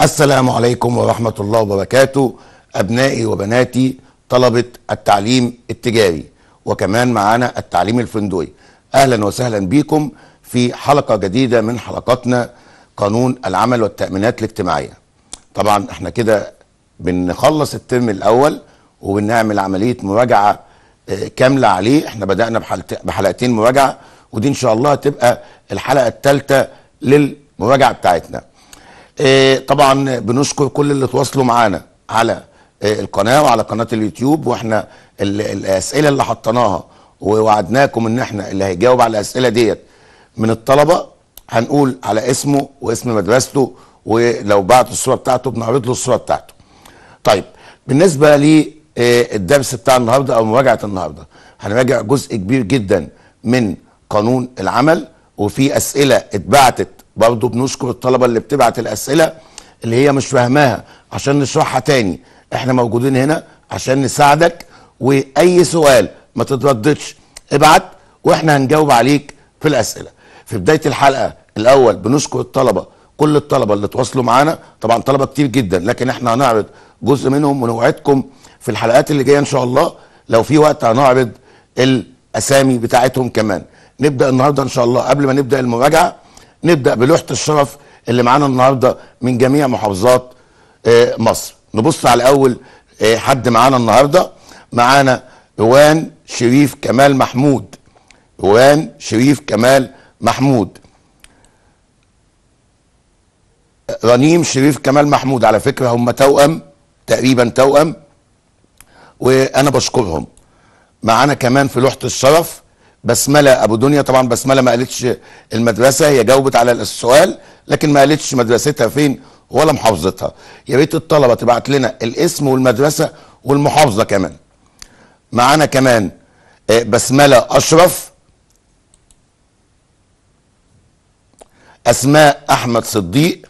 السلام عليكم ورحمة الله وبركاته أبنائي وبناتي طلبة التعليم التجاري وكمان معانا التعليم الفندقي أهلا وسهلا بكم في حلقة جديدة من حلقاتنا قانون العمل والتأمينات الاجتماعية طبعا احنا كده بنخلص الترم الأول وبنعمل عملية مراجعة آه، كاملة عليه احنا بدأنا بحلقتين مراجعة ودي ان شاء الله هتبقى الحلقة الثالثة للمراجعة بتاعتنا إيه، طبعا بنشكر كل اللي تواصلوا معانا على إيه، القناه وعلى قناه اليوتيوب واحنا الاسئله اللي حطيناها ووعدناكم ان احنا اللي هيجاوب على الاسئله ديت من الطلبه هنقول على اسمه واسم مدرسته ولو بعت الصوره بتاعته بنعرض له الصوره بتاعته. طيب بالنسبه للدرس إيه، بتاع النهارده او مراجعه النهارده هنراجع جزء كبير جدا من قانون العمل وفي اسئله اتبعتت برضه بنشكر الطلبه اللي بتبعت الاسئله اللي هي مش فاهماها عشان نشرحها تاني احنا موجودين هنا عشان نساعدك واي سؤال ما تترددش ابعت واحنا هنجاوب عليك في الاسئله في بدايه الحلقه الاول بنشكر الطلبه كل الطلبه اللي تواصلوا معانا طبعا طلبه كتير جدا لكن احنا هنعرض جزء منهم ونوعدكم في الحلقات اللي جايه ان شاء الله لو في وقت هنعرض الاسامي بتاعتهم كمان نبدا النهارده ان شاء الله قبل ما نبدا المراجعه نبدا بلوحه الشرف اللي معانا النهارده من جميع محافظات آه، مصر نبص على الاول آه، حد معانا النهارده معانا روان شريف كمال محمود روان شريف كمال محمود رنيم شريف كمال محمود على فكره هم توأم تقريبا توأم وانا بشكرهم معانا كمان في لوحه الشرف بسمله ابو دنيا طبعا بسمله ما قالتش المدرسه هي جاوبت على السؤال لكن ما قالتش مدرستها فين ولا محافظتها يا ريت الطلبه تبعت لنا الاسم والمدرسه والمحافظه كمان معانا كمان آه، بسمله اشرف اسماء احمد صديق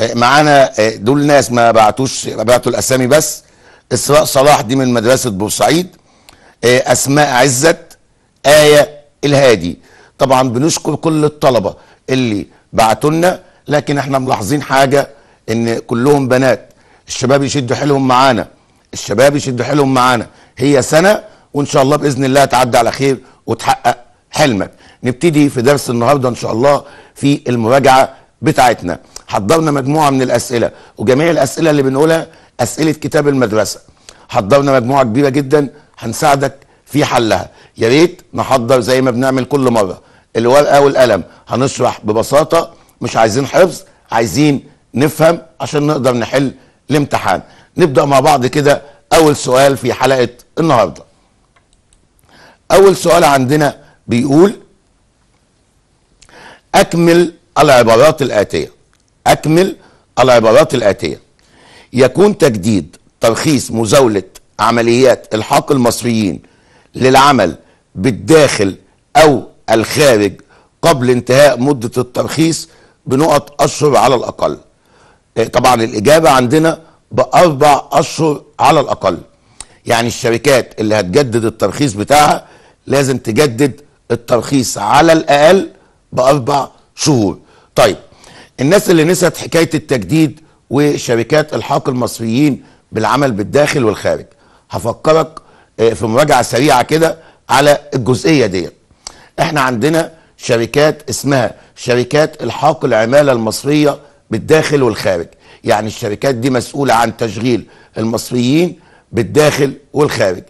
آه، معانا آه، دول ناس ما بعتوش بعتوا الاسامي بس اسراء صلاح دي من مدرسه بورسعيد آه، اسماء عزت ايه الهادي طبعا بنشكر كل الطلبه اللي بعتوا لنا لكن احنا ملاحظين حاجه ان كلهم بنات الشباب يشدوا حيلهم معانا الشباب يشدوا حيلهم معانا هي سنه وان شاء الله باذن الله تعدي على خير وتحقق حلمك نبتدي في درس النهارده ان شاء الله في المراجعه بتاعتنا حضرنا مجموعه من الاسئله وجميع الاسئله اللي بنقولها اسئله كتاب المدرسه حضرنا مجموعه كبيره جدا هنساعدك في حلها يا ريت نحضر زي ما بنعمل كل مره الورقه والقلم هنشرح ببساطه مش عايزين حفظ عايزين نفهم عشان نقدر نحل الامتحان نبدا مع بعض كده اول سؤال في حلقه النهارده اول سؤال عندنا بيقول اكمل العبارات الاتيه اكمل العبارات الاتيه يكون تجديد ترخيص مزاوله عمليات الحاق المصريين للعمل بالداخل او الخارج قبل انتهاء مده الترخيص بنقط اشهر على الاقل آه، طبعا الاجابه عندنا باربع اشهر على الاقل يعني الشركات اللي هتجدد الترخيص بتاعها لازم تجدد الترخيص على الاقل باربع شهور طيب الناس اللي نسيت حكايه التجديد وشركات الحاق المصريين بالعمل بالداخل والخارج هفكرك آه، في مراجعه سريعه كده على الجزئيه ديت احنا عندنا شركات اسمها شركات الحاق العماله المصريه بالداخل والخارج يعني الشركات دي مسؤوله عن تشغيل المصريين بالداخل والخارج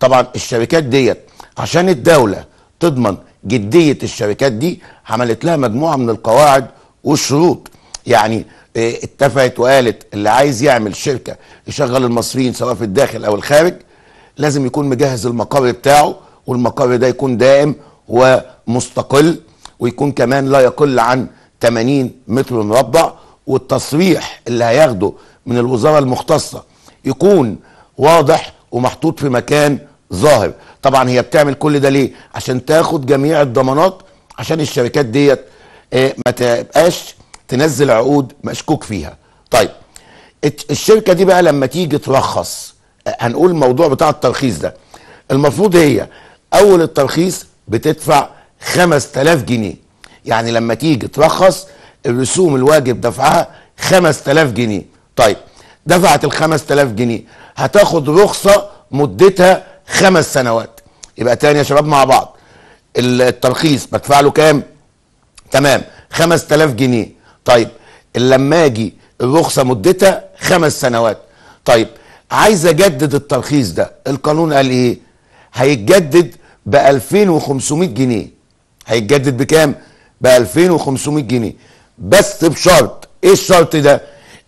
طبعا الشركات ديت عشان الدوله تضمن جديه الشركات دي عملت لها مجموعه من القواعد والشروط يعني إيه، اتفقت وقالت اللي عايز يعمل شركه يشغل المصريين سواء في الداخل او الخارج لازم يكون مجهز المقر بتاعه والمقر ده يكون دائم ومستقل ويكون كمان لا يقل عن 80 متر مربع والتصريح اللي هياخده من الوزاره المختصه يكون واضح ومحطوط في مكان ظاهر طبعا هي بتعمل كل ده ليه عشان تاخد جميع الضمانات عشان الشركات ديت إيه، ما تبقاش تنزل عقود مشكوك فيها طيب الشركه دي بقى لما تيجي ترخص آه، هنقول الموضوع بتاع الترخيص ده المفروض هي اول الترخيص بتدفع 5000 جنيه يعني لما تيجي ترخص الرسوم الواجب دفعها 5000 جنيه طيب دفعت ال 5000 جنيه هتاخد رخصه مدتها خمس سنوات يبقى تاني يا شباب مع بعض الترخيص بدفع له كام تمام 5000 جنيه طيب لما اجي الرخصه مدتها خمس سنوات طيب عايز اجدد الترخيص ده القانون قال ايه هيتجدد ب 2500 جنيه هيتجدد بكام ب 2500 جنيه بس بشرط ايه الشرط ده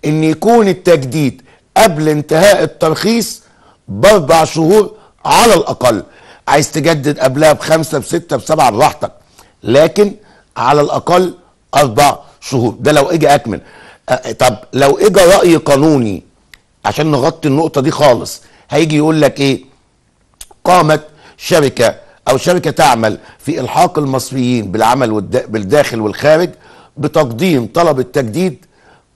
ان يكون التجديد قبل انتهاء الترخيص باربع شهور على الاقل عايز تجدد قبلها بخمسه بسته بسبعه براحتك لكن على الاقل اربع شهور ده لو اجى اكمل طب لو اجى راي قانوني عشان نغطي النقطه دي خالص هيجي يقول لك ايه قامت شركه او شركه تعمل في الحاق المصريين بالعمل بالداخل والخارج بتقديم طلب التجديد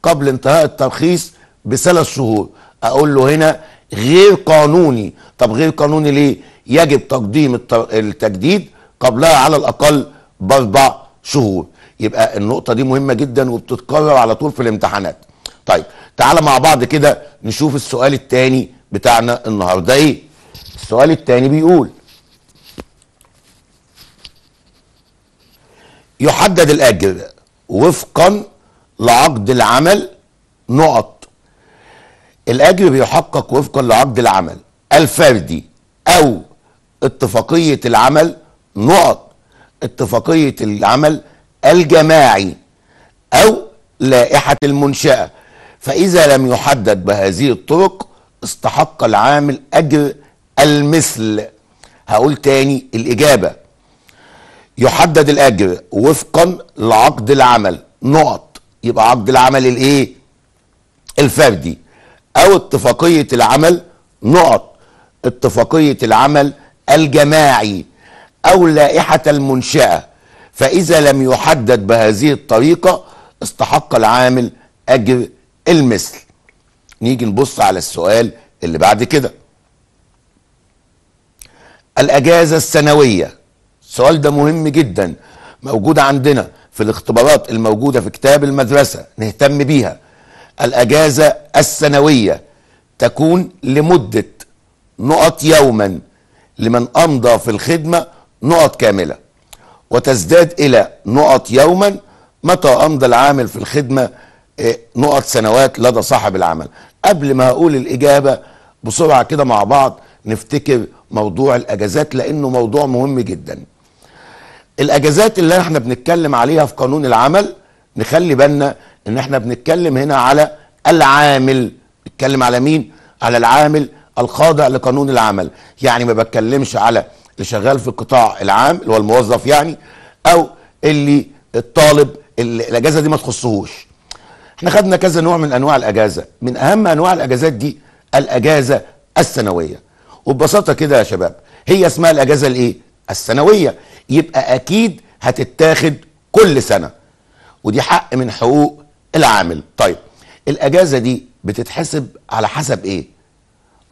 قبل انتهاء الترخيص بثلاث شهور اقول له هنا غير قانوني طب غير قانوني ليه يجب تقديم التجديد قبلها على الاقل باربع شهور يبقى النقطه دي مهمه جدا وبتتكرر على طول في الامتحانات طيب تعالى مع بعض كده نشوف السؤال الثاني بتاعنا النهارده ايه السؤال الثاني بيقول يحدد الاجر وفقا لعقد العمل نقط الاجر بيحقق وفقا لعقد العمل الفردي او اتفاقيه العمل نقط اتفاقيه العمل الجماعي أو لائحة المنشأة فإذا لم يحدد بهذه الطرق استحق العامل أجر المثل هقول تاني الإجابة يحدد الأجر وفقا لعقد العمل نقط يبقى عقد العمل الإيه الفردي أو اتفاقية العمل نقط اتفاقية العمل الجماعي أو لائحة المنشأة فإذا لم يحدد بهذه الطريقة استحق العامل أجر المثل نيجي نبص على السؤال اللي بعد كده الأجازة السنوية السؤال ده مهم جدا موجود عندنا في الاختبارات الموجودة في كتاب المدرسة نهتم بيها الأجازة السنوية تكون لمدة نقط يوما لمن أمضى في الخدمة نقط كاملة وتزداد إلى نقط يوما متى أمضى العامل في الخدمة آه، نقط سنوات لدى صاحب العمل قبل ما أقول الإجابة بسرعة كده مع بعض نفتكر موضوع الأجازات لأنه موضوع مهم جدا الأجازات اللي احنا بنتكلم عليها في قانون العمل نخلي بالنا ان احنا بنتكلم هنا على العامل نتكلم على مين على العامل الخاضع لقانون العمل يعني ما بتكلمش على اللي شغال في القطاع العام اللي هو الموظف يعني او اللي الطالب اللي الاجازه دي ما تخصهوش احنا خدنا كذا نوع من انواع الاجازه من اهم انواع الاجازات دي الاجازه السنويه وببساطه كده يا شباب هي اسمها الاجازه الايه السنويه يبقى اكيد هتتاخد كل سنه ودي حق من حقوق العامل طيب الاجازه دي بتتحسب على حسب ايه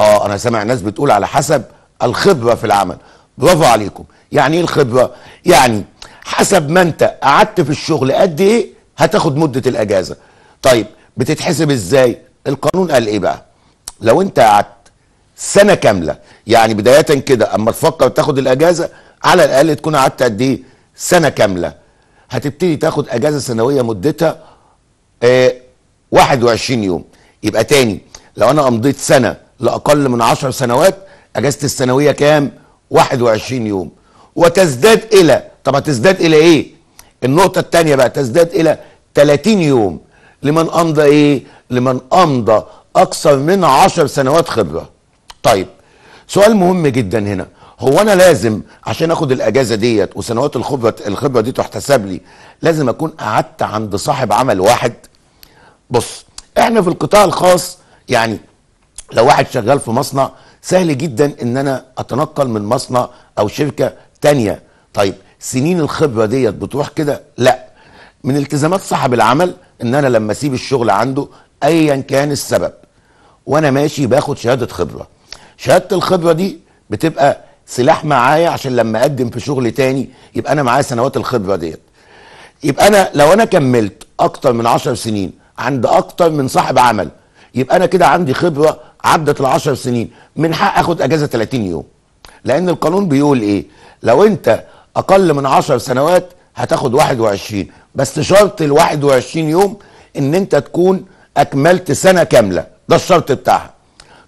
اه انا سامع ناس بتقول على حسب الخبره في العمل برافو عليكم يعني ايه الخبره يعني حسب ما انت قعدت في الشغل قد ايه هتاخد مده الاجازه طيب بتتحسب ازاي القانون قال ايه بقى لو انت قعدت سنه كامله يعني بدايه كده اما تفكر تاخد الاجازه على الاقل تكون قعدت قد ايه سنه كامله هتبتدي تاخد اجازه سنويه مدتها آه 21 يوم يبقى تاني لو انا امضيت سنه لاقل من 10 سنوات اجازتي السنويه كام 21 يوم وتزداد الى طب تزداد الى ايه النقطه الثانيه بقى تزداد الى 30 يوم لمن امضى ايه لمن امضى اكثر من 10 سنوات خبره طيب سؤال مهم جدا هنا هو انا لازم عشان اخد الاجازه ديت وسنوات الخبره الخبره دي تحتسب لي لازم اكون قعدت عند صاحب عمل واحد بص احنا في القطاع الخاص يعني لو واحد شغال في مصنع سهل جدا ان انا اتنقل من مصنع او شركه تانية طيب سنين الخبره ديت بتروح كده لا من التزامات صاحب العمل ان انا لما اسيب الشغل عنده ايا كان السبب وانا ماشي باخد شهاده خبره شهاده الخبره دي بتبقى سلاح معايا عشان لما اقدم في شغل تاني يبقى انا معايا سنوات الخبره ديت يبقى انا لو انا كملت اكتر من 10 سنين عند اكتر من صاحب عمل يبقى انا كده عندي خبره عدت ال 10 سنين من حق اخد اجازه 30 يوم لان القانون بيقول ايه لو انت اقل من 10 سنوات هتاخد 21 بس شرط ال 21 يوم ان انت تكون اكملت سنه كامله ده الشرط بتاعها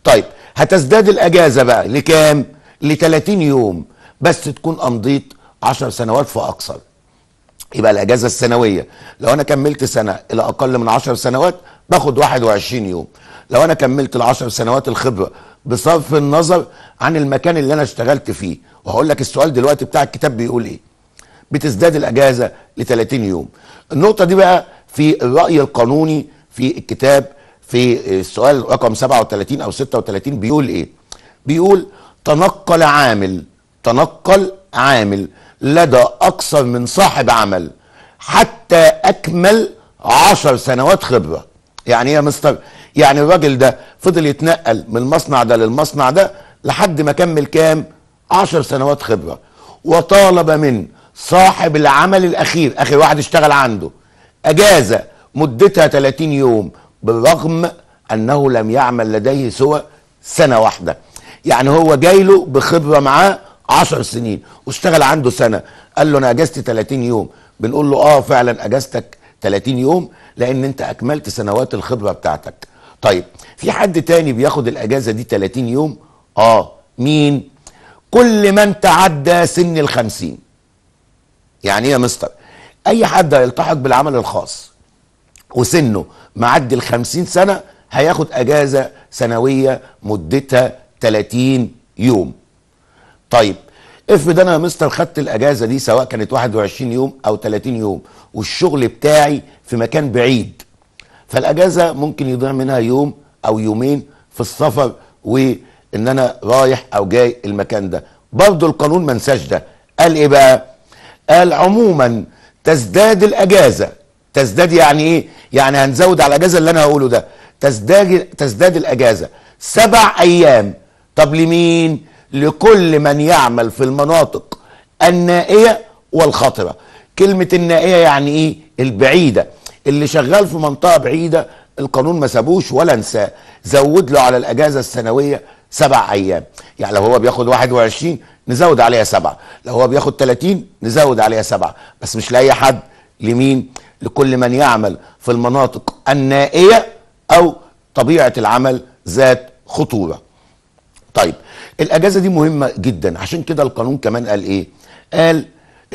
طيب هتزداد الاجازه بقى لكام ل 30 يوم بس تكون امضيت 10 سنوات فاكثر يبقى الاجازه السنويه لو انا كملت سنه الى اقل من 10 سنوات باخد 21 يوم لو انا كملت العشر سنوات الخبره بصرف النظر عن المكان اللي انا اشتغلت فيه وهقول لك السؤال دلوقتي بتاع الكتاب بيقول ايه بتزداد الاجازه ل 30 يوم النقطه دي بقى في الراي القانوني في الكتاب في السؤال رقم 37 او 36 بيقول ايه بيقول تنقل عامل تنقل عامل لدى اكثر من صاحب عمل حتى اكمل عشر سنوات خبره يعني ايه يا مستر يعني الراجل ده فضل يتنقل من المصنع ده للمصنع ده لحد ما كمل كام عشر سنوات خبرة وطالب من صاحب العمل الأخير آخر واحد اشتغل عنده أجازة مدتها 30 يوم بالرغم أنه لم يعمل لديه سوى سنة واحدة يعني هو جاي له بخبرة معاه 10 سنين واشتغل عنده سنة قال له أنا أجازتي 30 يوم بنقول له آه فعلا أجازتك 30 يوم لان انت اكملت سنوات الخبره بتاعتك طيب في حد تاني بياخد الاجازه دي 30 يوم اه مين كل من تعدى سن الخمسين يعني ايه يا مستر اي حد هيلتحق بالعمل الخاص وسنه معدي الخمسين سنه هياخد اجازه سنويه مدتها 30 يوم طيب افرض انا يا مستر خدت الاجازه دي سواء كانت 21 يوم او 30 يوم والشغل بتاعي في مكان بعيد فالاجازه ممكن يضيع منها يوم او يومين في السفر وان انا رايح او جاي المكان ده برضه القانون ما انساش ده قال ايه بقى قال عموما تزداد الاجازه تزداد يعني ايه يعني هنزود على الاجازه اللي انا هقوله ده تزداد تزداد الاجازه سبع ايام طب لمين لكل من يعمل في المناطق النائيه والخطره كلمه النائيه يعني ايه البعيده اللي شغال في منطقه بعيده القانون ما سابوش ولا نساه زود له على الاجازه السنويه سبع ايام يعني لو هو بياخد 21 نزود عليها سبعه لو هو بياخد 30 نزود عليها سبعه بس مش لاي حد لمين لكل من يعمل في المناطق النائيه او طبيعه العمل ذات خطوره طيب الاجازه دي مهمه جدا عشان كده القانون كمان قال ايه قال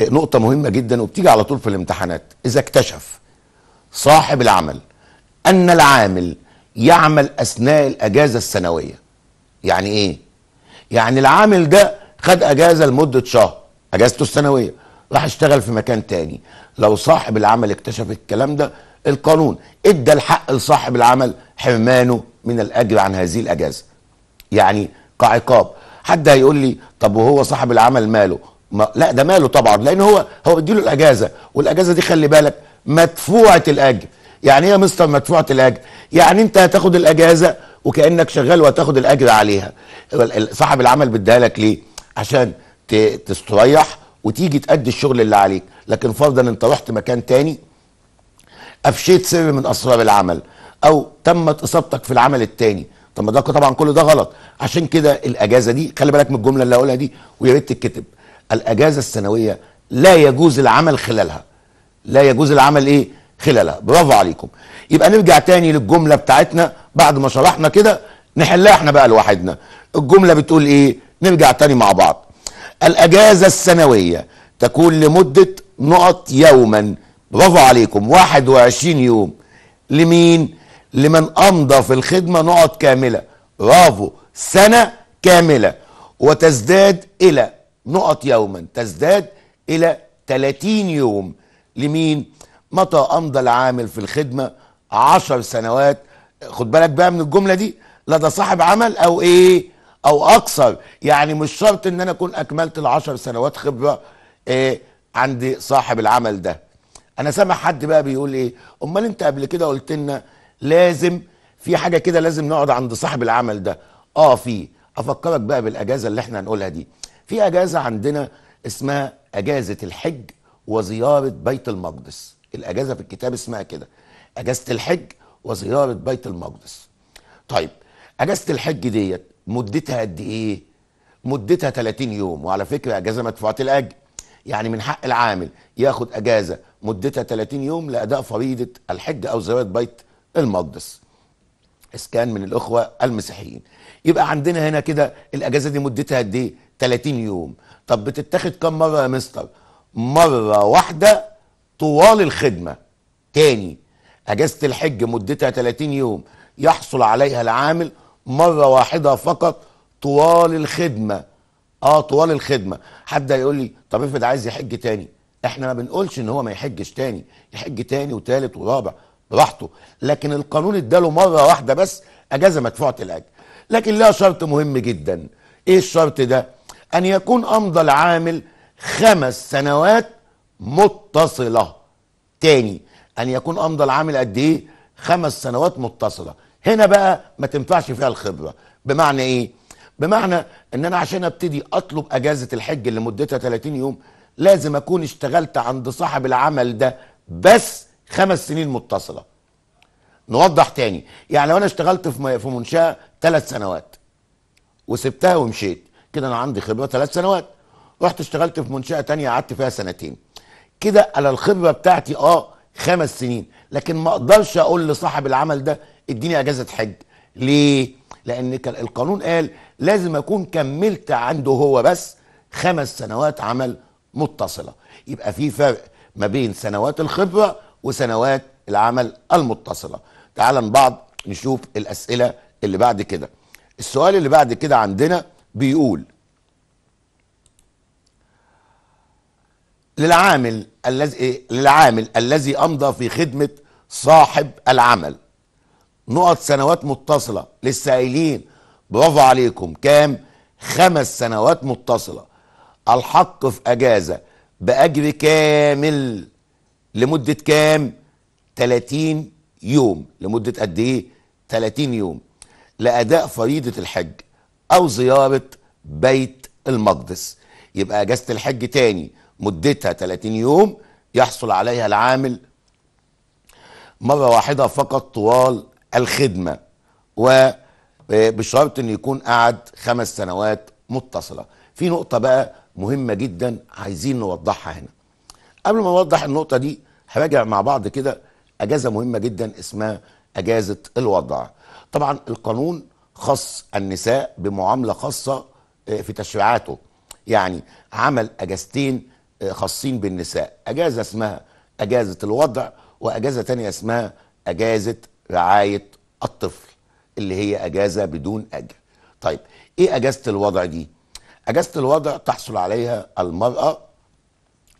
نقطه مهمه جدا وبتيجي على طول في الامتحانات اذا اكتشف صاحب العمل ان العامل يعمل اثناء الاجازه السنويه يعني ايه يعني العامل ده خد اجازه لمده شهر اجازته السنويه راح اشتغل في مكان تاني لو صاحب العمل اكتشف الكلام ده القانون ادى الحق لصاحب العمل حرمانه من الاجر عن هذه الاجازه يعني كعقاب حد هيقول لي طب وهو صاحب العمل ماله ما لا ده ماله طبعا لان هو هو بيديله الاجازه والاجازه دي خلي بالك مدفوعه الاجر يعني ايه يا مستر مدفوعه الاجر يعني انت هتاخد الاجازه وكانك شغال وهتاخد الاجر عليها صاحب العمل بيديها لك ليه عشان تستريح وتيجي تأدي الشغل اللي عليك لكن فرضا انت رحت مكان تاني افشيت سر من اسرار العمل او تمت اصابتك في العمل التاني طب ما ده طبعا كل ده غلط عشان كده الاجازه دي خلي بالك من الجمله اللي هقولها دي ويا ريت تتكتب الاجازه السنويه لا يجوز العمل خلالها لا يجوز العمل ايه خلالها برافو عليكم يبقى نرجع تاني للجمله بتاعتنا بعد ما شرحنا كده نحلها احنا بقى لوحدنا الجمله بتقول ايه نرجع تاني مع بعض الاجازه السنويه تكون لمده نقط يوما برافو عليكم 21 يوم لمين لمن امضى في الخدمه نقط كامله برافو سنه كامله وتزداد الى نقط يوما تزداد الى 30 يوم لمين متى امضى العامل في الخدمه 10 سنوات خد بالك بقى من الجمله دي لا ده صاحب عمل او ايه او اكثر يعني مش شرط ان انا اكون اكملت ال10 سنوات خبره إيه عند صاحب العمل ده انا سامع حد بقى بيقول ايه امال انت قبل كده قلت لنا لازم في حاجه كده لازم نقعد عند صاحب العمل ده اه في افكرك بقى بالاجازه اللي احنا هنقولها دي في اجازه عندنا اسمها اجازه الحج وزياره بيت المقدس الاجازه في الكتاب اسمها كده اجازه الحج وزياره بيت المقدس طيب اجازه الحج ديت مدتها قد ايه مدتها 30 يوم وعلى فكره اجازه مدفوعه الاجر يعني من حق العامل ياخد اجازه مدتها 30 يوم لاداء فريضه الحج او زياره بيت المقدس كان من الاخوه المسيحيين يبقى عندنا هنا كده الاجازه دي مدتها قد ايه 30 يوم طب بتتاخد كم مره يا مستر مره واحده طوال الخدمه تاني اجازه الحج مدتها 30 يوم يحصل عليها العامل مره واحده فقط طوال الخدمه اه طوال الخدمه حد هيقول لي طب افرض عايز يحج تاني احنا ما بنقولش ان هو ما يحجش تاني يحج تاني وتالت ورابع براحته لكن القانون اداله مره واحده بس اجازه مدفوعه الاجر لكن لها شرط مهم جدا ايه الشرط ده ان يكون امضى العامل خمس سنوات متصله تاني ان يكون امضى العامل قد ايه خمس سنوات متصله هنا بقى ما تنفعش فيها الخبره بمعنى ايه بمعنى ان انا عشان ابتدي اطلب اجازه الحج اللي مدتها 30 يوم لازم اكون اشتغلت عند صاحب العمل ده بس خمس سنين متصله نوضح تاني يعني لو انا اشتغلت في في منشاه ثلاث سنوات وسبتها ومشيت كده انا عندي خبره ثلاث سنوات رحت اشتغلت في منشاه تانية قعدت فيها سنتين كده انا الخبره بتاعتي اه خمس سنين لكن ما اقدرش اقول لصاحب العمل ده اديني اجازه حج ليه لان القانون قال لازم اكون كملت عنده هو بس خمس سنوات عمل متصله يبقى في فرق ما بين سنوات الخبره وسنوات العمل المتصله تعال بعض نشوف الاسئله اللي بعد كده السؤال اللي بعد كده عندنا بيقول للعامل الذي إيه؟ للعامل الذي امضى في خدمه صاحب العمل نقط سنوات متصله للسائلين برافو عليكم كام خمس سنوات متصله الحق في اجازه باجر كامل لمدة كام 30 يوم لمدة قد ايه 30 يوم لأداء فريضة الحج أو زيارة بيت المقدس يبقى أجازة الحج تاني مدتها 30 يوم يحصل عليها العامل مرة واحدة فقط طوال الخدمة وبشرط آه، أن يكون قعد خمس سنوات متصلة في نقطة بقى مهمة جدا عايزين نوضحها هنا قبل ما اوضح النقطه دي هراجع مع بعض كده اجازه مهمه جدا اسمها اجازه الوضع طبعا القانون خص النساء بمعامله خاصه آه، في تشريعاته يعني عمل اجازتين آه، خاصين بالنساء اجازه اسمها اجازه الوضع واجازه تانية اسمها اجازه رعايه الطفل اللي هي اجازه بدون اجر طيب ايه اجازه الوضع دي اجازه الوضع تحصل عليها المراه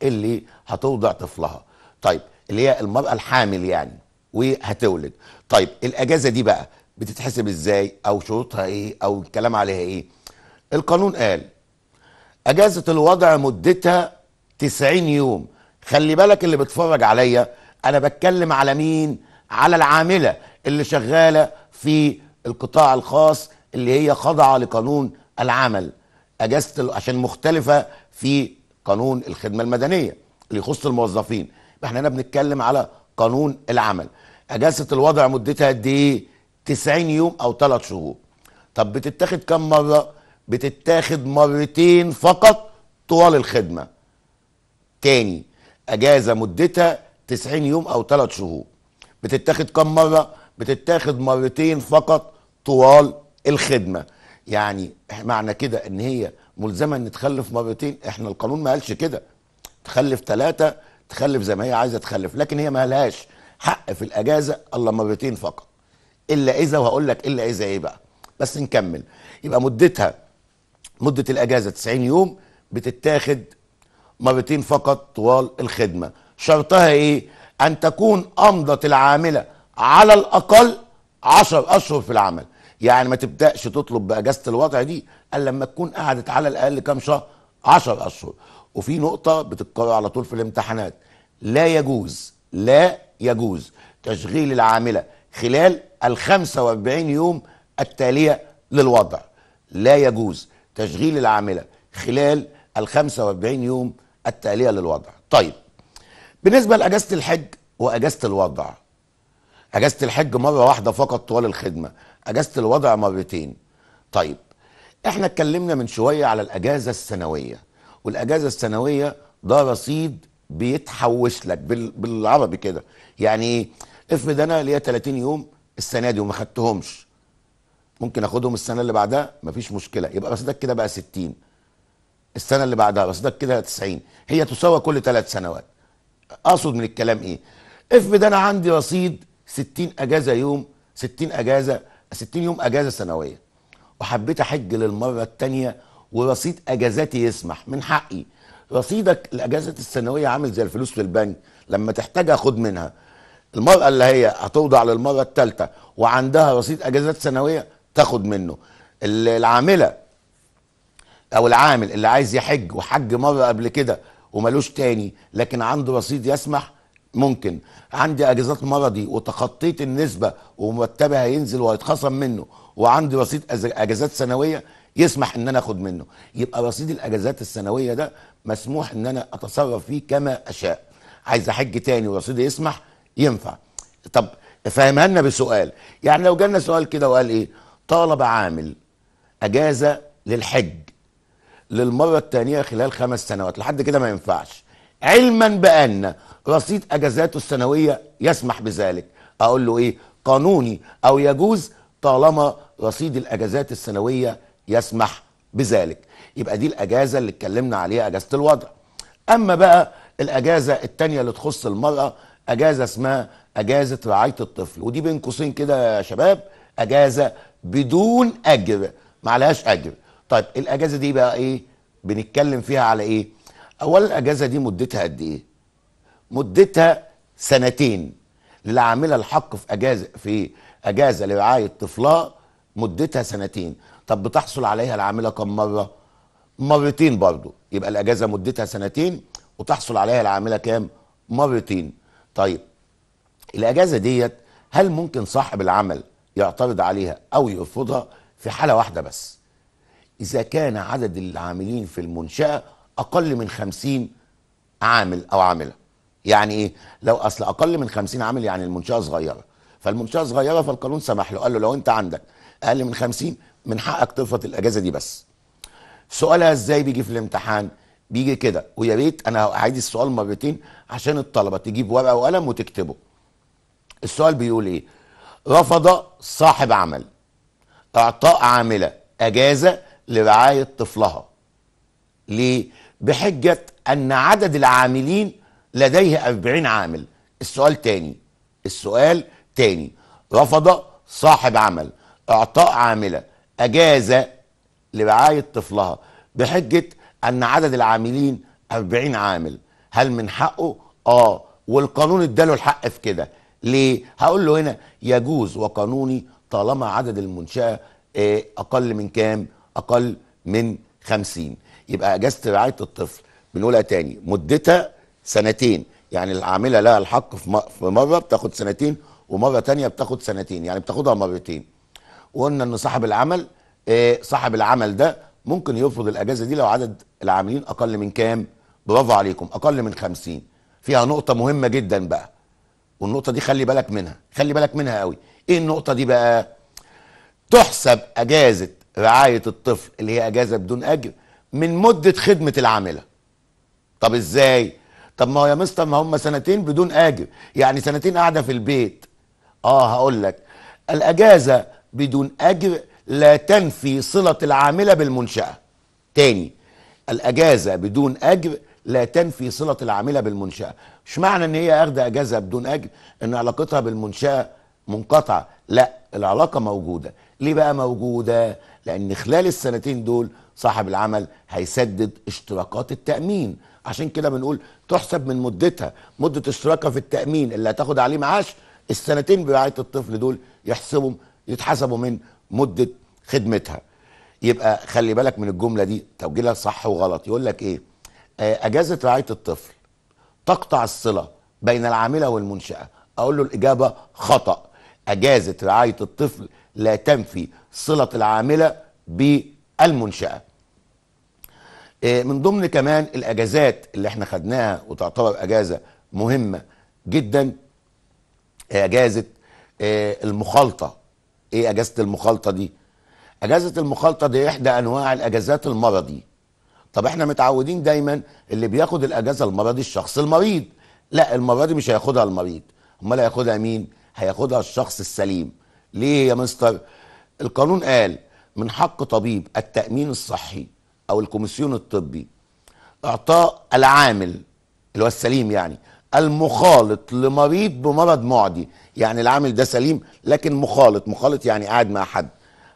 اللي هتوضع طفلها طيب اللي هي المرأة الحامل يعني وهتولد طيب الأجازة دي بقى بتتحسب إزاي أو شروطها إيه أو الكلام عليها إيه القانون قال أجازة الوضع مدتها 90 يوم خلي بالك اللي بتفرج عليا أنا بتكلم على مين على العاملة اللي شغالة في القطاع الخاص اللي هي خاضعة لقانون العمل أجازة عشان مختلفة في قانون الخدمه المدنيه اللي يخص الموظفين احنا هنا بنتكلم على قانون العمل اجازه الوضع مدتها قد ايه 90 يوم او 3 شهور طب بتتاخد كم مره بتتاخد مرتين فقط طوال الخدمه تاني اجازه مدتها 90 يوم او 3 شهور بتتاخد كم مره بتتاخد مرتين فقط طوال الخدمه يعني معنى كده ان هي ملزمه ان تخلف مرتين احنا القانون ما قالش كده تخلف ثلاثه تخلف زي ما هي عايزه تخلف لكن هي ما لهاش حق في الاجازه الا مرتين فقط الا اذا وهقول لك الا اذا ايه بقى بس نكمل يبقى مدتها مده الاجازه 90 يوم بتتاخد مرتين فقط طوال الخدمه شرطها ايه ان تكون امضت العامله على الاقل 10 اشهر في العمل يعني ما تبداش تطلب باجازه الوضع دي الا لما تكون قعدت على الاقل كام شهر 10 اشهر وفي نقطه بتتكرر على طول في الامتحانات لا يجوز لا يجوز تشغيل العامله خلال ال 45 يوم التاليه للوضع لا يجوز تشغيل العامله خلال ال 45 يوم التاليه للوضع طيب بالنسبه لاجازه الحج واجازه الوضع اجازه الحج مره واحده فقط طوال الخدمه اجازه الوضع مرتين طيب احنا اتكلمنا من شويه على الاجازه السنويه والاجازه السنويه ده رصيد بيتحوش لك بالعربي كده يعني افرض انا ليا 30 يوم السنه دي وما خدتهمش ممكن اخدهم السنه اللي بعدها مفيش مشكله يبقى رصيدك كده بقى 60 السنه اللي بعدها رصيدك كده 90 هي تساوي كل ثلاث سنوات اقصد من الكلام ايه افرض انا عندي رصيد 60 اجازه يوم 60 اجازه 60 يوم اجازه سنويه وحبيت احج للمره الثانيه ورصيد اجازاتي يسمح من حقي رصيدك الاجازه السنويه عامل زي الفلوس في البنك لما تحتاجها خد منها المراه اللي هي هتوضع للمره الثالثه وعندها رصيد اجازات سنويه تاخد منه العامله او العامل اللي عايز يحج وحج مره قبل كده وملوش تاني لكن عنده رصيد يسمح ممكن عندي اجازات مرضي وتخطيت النسبه ومرتبي هينزل وهيتخصم منه وعندي رصيد اجازات سنويه يسمح ان انا اخد منه يبقى رصيد الاجازات السنويه ده مسموح ان انا اتصرف فيه كما اشاء عايز احج تاني ورصيدي يسمح ينفع طب فهمهالنا بسؤال يعني لو جالنا سؤال كده وقال ايه طالب عامل اجازه للحج للمره الثانيه خلال خمس سنوات لحد كده ما ينفعش علما بان رصيد اجازاته السنويه يسمح بذلك اقول له ايه قانوني او يجوز طالما رصيد الاجازات السنويه يسمح بذلك يبقى دي الاجازه اللي اتكلمنا عليها اجازه الوضع اما بقى الاجازه الثانيه اللي تخص المراه اجازه اسمها اجازه رعايه الطفل ودي بين قوسين كده يا شباب اجازه بدون اجر معلهاش اجر طيب الاجازه دي بقى ايه بنتكلم فيها على ايه اولا الاجازه دي مدتها قد ايه مدتها سنتين للعامله الحق في اجازه في اجازه لرعايه طفلها مدتها سنتين طب بتحصل عليها العامله كم مره مرتين برضه يبقى الاجازه مدتها سنتين وتحصل عليها العامله كام مرتين طيب الاجازه ديت هل ممكن صاحب العمل يعترض عليها او يرفضها في حاله واحده بس اذا كان عدد العاملين في المنشاه اقل من 50 عامل او عامله يعني ايه لو اصل اقل من 50 عامل يعني المنشاه صغيره فالمنشاه صغيره فالقانون سمح له قال له لو انت عندك اقل من 50 من حقك تفرط الاجازه دي بس سؤالها ازاي بيجي في الامتحان بيجي كده ويا ريت انا هعيد السؤال مرتين عشان الطلبه تجيب ورقه وقلم وتكتبه السؤال بيقول ايه رفض صاحب عمل اعطاء عامله اجازه لرعايه طفلها ليه بحجه ان عدد العاملين لديه 40 عامل السؤال تاني السؤال تاني رفض صاحب عمل إعطاء عاملة أجازة لرعاية طفلها بحجة أن عدد العاملين 40 عامل هل من حقه؟ آه والقانون اداله الحق في كده ليه؟ هقول له هنا يجوز وقانوني طالما عدد المنشأة آه، أقل من كام؟ أقل من 50 يبقى أجازة رعاية الطفل بنقولها تاني مدتها سنتين يعني العامله لها الحق في مره بتاخد سنتين ومره تانية بتاخد سنتين يعني بتاخدها مرتين وقلنا ان صاحب العمل آه، صاحب العمل ده ممكن يفرض الاجازه دي لو عدد العاملين اقل من كام برافو عليكم اقل من 50 فيها نقطه مهمه جدا بقى والنقطه دي خلي بالك منها خلي بالك منها قوي ايه النقطه دي بقى تحسب اجازه رعايه الطفل اللي هي اجازه بدون اجر من مده خدمه العامله طب ازاي طب ما هو يا مستر ما هم سنتين بدون اجر يعني سنتين قاعده في البيت اه هقول لك الاجازه بدون اجر لا تنفي صله العامله بالمنشاه تاني الاجازه بدون اجر لا تنفي صله العامله بالمنشاه مش معنى ان هي اخده اجازه بدون اجر ان علاقتها بالمنشاه منقطعه لا العلاقه موجوده ليه بقى موجوده لان خلال السنتين دول صاحب العمل هيسدد اشتراكات التامين عشان كده بنقول تحسب من مدتها مده اشتراكها في التامين اللي هتاخد عليه معاش السنتين برعايه الطفل دول يحسبوا يتحسبوا من مده خدمتها يبقى خلي بالك من الجمله دي توجيهها صح وغلط يقول لك ايه آه، اجازه رعايه الطفل تقطع الصله بين العامله والمنشاه اقول له الاجابه خطا اجازه رعايه الطفل لا تنفي صله العامله بالمنشاه آه، من ضمن كمان الاجازات اللي احنا خدناها وتعتبر اجازه مهمه جدا آه، اجازه آه، المخالطه ايه اجازه المخالطه دي اجازه المخالطه دي احدى انواع الاجازات المرضي طب احنا متعودين دايما اللي بياخد الاجازه المرضي الشخص المريض لا المره دي مش هياخدها المريض امال هياخدها مين هياخدها الشخص السليم ليه يا مستر القانون قال من حق طبيب التامين الصحي او الكوميسيون الطبي اعطاء العامل اللي هو السليم يعني المخالط لمريض بمرض معدي يعني العامل ده سليم لكن مخالط مخالط يعني قاعد مع حد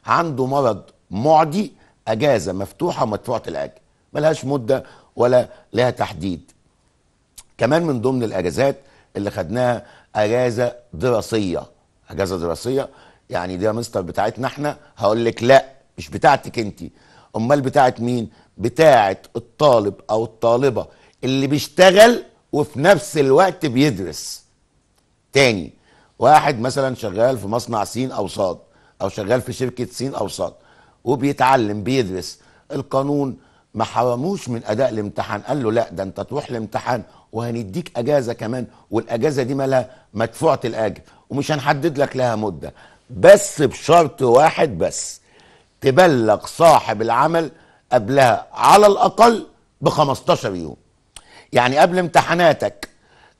عنده مرض معدي اجازه مفتوحه مدفوعه الاجر ملهاش مده ولا لها تحديد كمان من ضمن الاجازات اللي خدناها اجازه دراسيه اجازه دراسيه يعني دي يا مستر بتاعتنا احنا هقول لك لا مش بتاعتك انت امال بتاعه مين بتاعه الطالب او الطالبه اللي بيشتغل وفي نفس الوقت بيدرس تاني واحد مثلا شغال في مصنع سين او صاد او شغال في شركه سين او صاد وبيتعلم بيدرس القانون ما حرموش من اداء الامتحان قال له لا ده انت تروح الامتحان وهنديك اجازه كمان والاجازه دي مالها مدفوعه الاجر ومش هنحدد لك لها مده بس بشرط واحد بس تبلغ صاحب العمل قبلها على الاقل ب 15 يوم يعني قبل امتحاناتك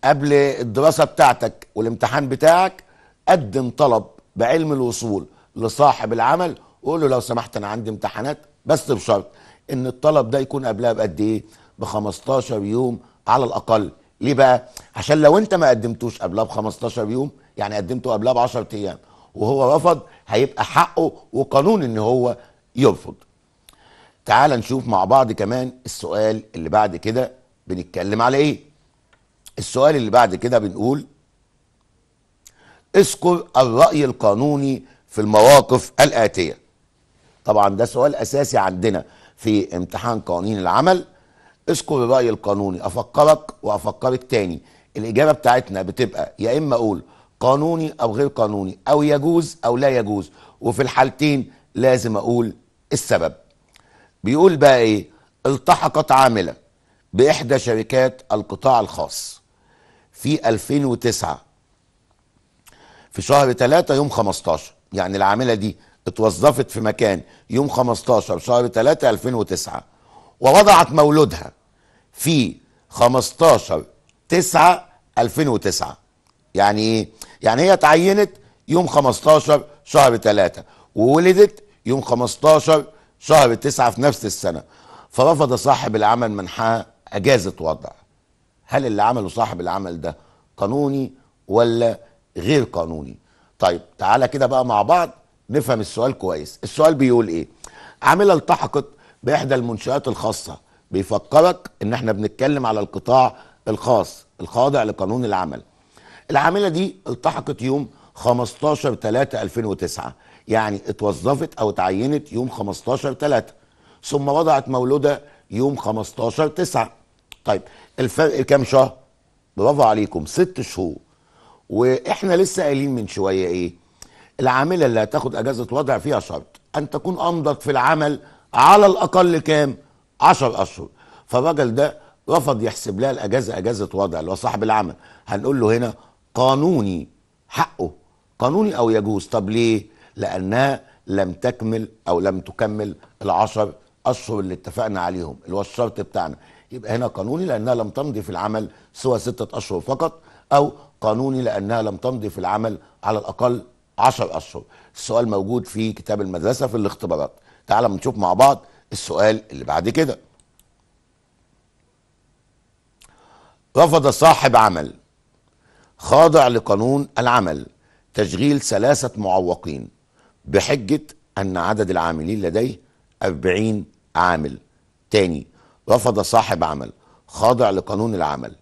قبل الدراسه بتاعتك والامتحان بتاعك قدم طلب بعلم الوصول لصاحب العمل وقول له لو سمحت انا عندي امتحانات بس بشرط ان الطلب ده يكون قبلها بقد ايه ب 15 يوم على الاقل ليه بقى عشان لو انت ما قدمتوش قبلها ب 15 يوم يعني قدمته قبلها ب 10 ايام وهو رفض هيبقى حقه وقانون ان هو يرفض تعال نشوف مع بعض كمان السؤال اللي بعد كده بنتكلم على ايه السؤال اللي بعد كده بنقول اذكر الرأي القانوني في المواقف الآتية طبعا ده سؤال أساسي عندنا في امتحان قوانين العمل اذكر الرأي القانوني أفكرك وأفكرك تاني الإجابة بتاعتنا بتبقى يا إما أقول قانوني او غير قانوني او يجوز او لا يجوز وفي الحالتين لازم اقول السبب بيقول بقى ايه التحقت عامله باحدى شركات القطاع الخاص في 2009 في شهر 3 يوم 15 يعني العامله دي اتوظفت في مكان يوم 15 شهر 3 2009 ووضعت مولودها في 15 9 2009 يعني ايه يعني هي اتعينت يوم 15 شهر 3 وولدت يوم 15 شهر 9 في نفس السنه فرفض صاحب العمل منحها اجازه وضع هل اللي عمله صاحب العمل ده قانوني ولا غير قانوني طيب تعالى كده بقى مع بعض نفهم السؤال كويس السؤال بيقول ايه عامله التحقت باحدى المنشات الخاصه بيفكرك ان احنا بنتكلم على القطاع الخاص الخاضع لقانون العمل العامله دي التحقت يوم 15 3 2009 يعني اتوظفت او اتعينت يوم 15 3 ثم وضعت مولوده يوم 15 9 طيب الفرق كام شهر برافو عليكم ست شهور واحنا لسه قايلين من شويه ايه العامله اللي هتاخد اجازه وضع فيها شرط ان تكون امضت في العمل على الاقل كام 10 اشهر فالراجل ده رفض يحسب لها الاجازه اجازه وضع اللي هو صاحب العمل هنقول له هنا قانوني حقه قانوني او يجوز طب ليه لانها لم تكمل او لم تكمل العشر اشهر اللي اتفقنا عليهم اللي هو الشرط بتاعنا يبقى هنا قانوني لانها لم تمضي في العمل سوى ستة اشهر فقط او قانوني لانها لم تمضي في العمل على الاقل عشر اشهر السؤال موجود في كتاب المدرسة في الاختبارات تعالى نشوف مع بعض السؤال اللي بعد كده رفض صاحب عمل خاضع لقانون العمل تشغيل ثلاثة معوقين بحجة أن عدد العاملين لديه 40 عامل تاني رفض صاحب عمل خاضع لقانون العمل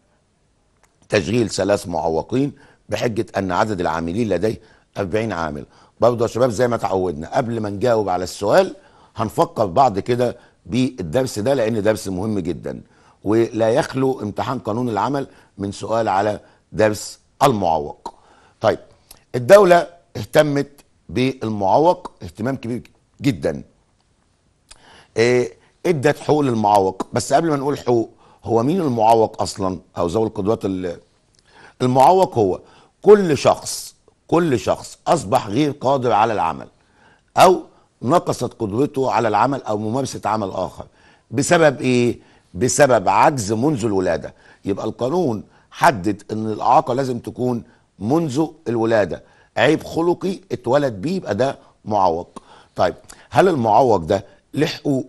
تشغيل ثلاث معوقين بحجة أن عدد العاملين لديه 40 عامل برضو يا شباب زي ما تعودنا قبل ما نجاوب على السؤال هنفكر بعض كده بالدرس ده لأن درس مهم جدا ولا يخلو امتحان قانون العمل من سؤال على درس المعوق طيب الدولة اهتمت بالمعوق اهتمام كبير جدا إيه ادت حقوق للمعوق بس قبل ما نقول حقوق هو مين المعوق اصلا او ذوي القدرات المعوق هو كل شخص كل شخص اصبح غير قادر على العمل او نقصت قدرته على العمل او ممارسه عمل اخر بسبب ايه بسبب عجز منذ الولاده يبقى القانون حدد ان الاعاقه لازم تكون منذ الولاده عيب خلقي اتولد بيه يبقى ده معوق طيب هل المعوق ده له حقوق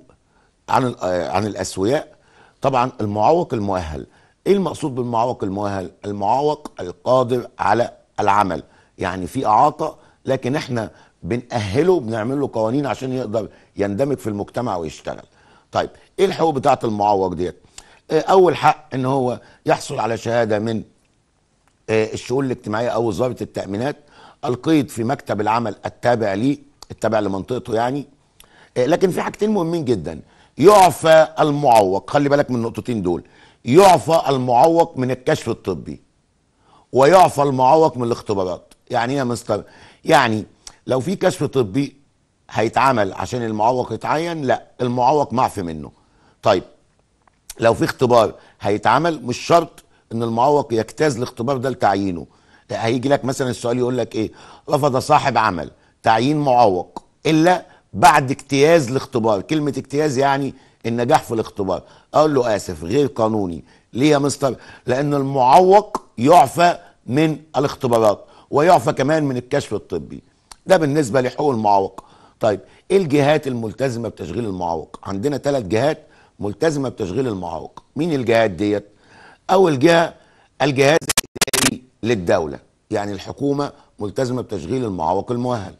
عن عن الاسوياء طبعا المعوق المؤهل ايه المقصود بالمعوق المؤهل المعوق القادر على العمل يعني في اعاقه لكن احنا بنأهله بنعمل له قوانين عشان يقدر يندمج في المجتمع ويشتغل طيب ايه الحقوق بتاعه المعوق ديت آه، اول حق ان هو يحصل على شهاده من آه، الشؤون الاجتماعيه او وزاره التامينات القيد في مكتب العمل التابع ليه التابع لمنطقته يعني آه، لكن في حاجتين مهمين جدا يعفى المعوق خلي بالك من النقطتين دول يعفى المعوق من الكشف الطبي ويعفى المعوق من الاختبارات يعني ايه مستر يعني لو في كشف طبي هيتعمل عشان المعوق يتعين لا المعوق معفي منه طيب لو في اختبار هيتعمل مش شرط ان المعوق يجتاز الاختبار ده لتعيينه هيجي لك مثلا السؤال يقول لك ايه رفض صاحب عمل تعيين معوق الا بعد اجتياز الاختبار كلمه اجتياز يعني النجاح في الاختبار اقول له اسف غير قانوني ليه يا مستر لان المعوق يعفى من الاختبارات ويعفى كمان من الكشف الطبي ده بالنسبه لحقوق المعوق طيب ايه الجهات الملتزمه بتشغيل المعوق عندنا ثلاث جهات ملتزمه بتشغيل المعوق مين الجهات ديت اول جهه الجهاز الاداري للدوله يعني الحكومه ملتزمه بتشغيل المعوق المؤهل